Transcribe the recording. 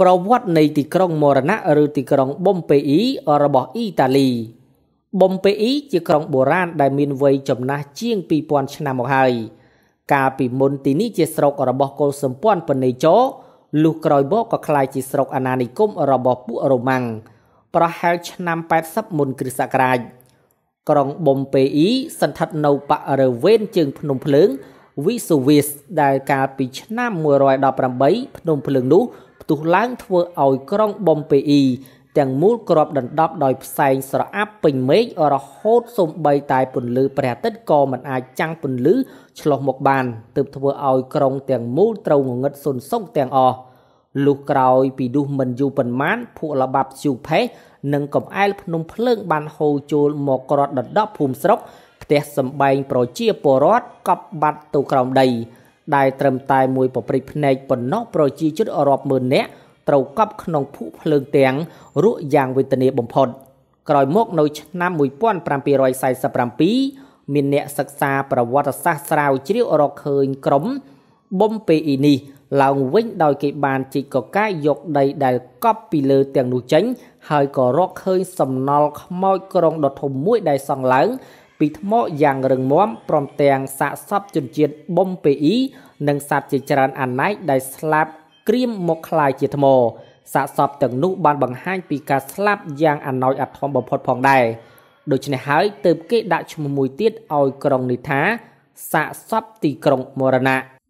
ប្រវត្តិនៃទីក្រុងមរណៈឬទីក្រុងបំពេអ៊ីរបស់អ៊ីតាលីបំពេអ៊ីជាក្រុងបុរាណដែលមានវ័យចំណាស់ជាង2000ឆ្នាំមកហើយកាលពីមុនទីនេះជាស្រុករបស់កុលសម្ព័ន្ធពនេចរលុះក្រោយមកក៏ក្លាយជាស្រុកអាណានិគមរបស់ពួករ៉ូម៉ាំងប្រហែលឆ្នាំ80មុនគ្រិស្តសករាជក្រុងបំពេអ៊ីសន្ធិដ្ឋនៅបរិវេណជើងភ្នំភ្លើងវីសូវីសដែលកាលពីឆ្នាំ118ភ្នំភ្លើងនោះផ្ទុះឡើងធ្វើឲ្យក្រុងបំពេអ៊ីទាំងមូលក្របដណ្ដប់ដោយផ្សែងស្រអាប់ពេញមេឃរហូតសូម្បីតែពន្លឺព្រះអាទិត្យក៏មិនអាចចាំងពន្លឺឆ្លុះមកបានទើបធ្វើឲ្យក្រុងទាំងមូលត្រូវងងឹតសុនសុកទាំងអស់លុះក្រោយពីនោះមិនយូរប៉ុន្មានភក់លបាប់ជូផេះនិងកំអែលភ្នំភ្លើងបានហូរចូលមកក្រាត់ដណ្ដប់ភូមិស្រុកផ្ទះសម្បែងប្រជាពលរដ្ឋកប់បាត់ទៅក្រោមដីដែលត្រឹមតែមួយប្រព្រឹត្តភ្នែកប៉ុណ្ណោះប្រជាជនរាប់ម៉ឺននាក់ត្រូវកប់ក្នុងភូភ្លើងទាំងរក់យ៉ាងវេទនាបំផុត ក្រោយមកនៅឆ្នាំ1747មានអ្នកសិក្សា ប្រវត្តិសាស្ត្រស្រាវជ្រាវរកឃើញក្រុមបំពេអ៊ីនេះឡើងវិញដោយគេបានជីកកកាយយកដីដែលកប់ពីលើទាំងនោះចេញ ហើយក៏រកឃើញសំណល់ខ្មោចក្រុងដ៏ធំមួយដែលសង់ឡើងពីថ្មយ៉ាងរឹងមាំព្រមទាំងសាកសពជនជាតិប៊ុំពេអ៊ីនិងសត្វជាច្រើនអាណៃដែលស្លាប់ក្រៀមមកคลายជាថ្មសាកសពទាំងនោះបានបង្ហាញពីការស្លាប់យ៉ាងអណោចអាធំបំផុតផងដែរដូច្នេះហើយទើបគេដាក់ឈ្មោះមួយទៀតឲ្យក្រុងនេះថា សាកសពទីក្រុងមរណៈ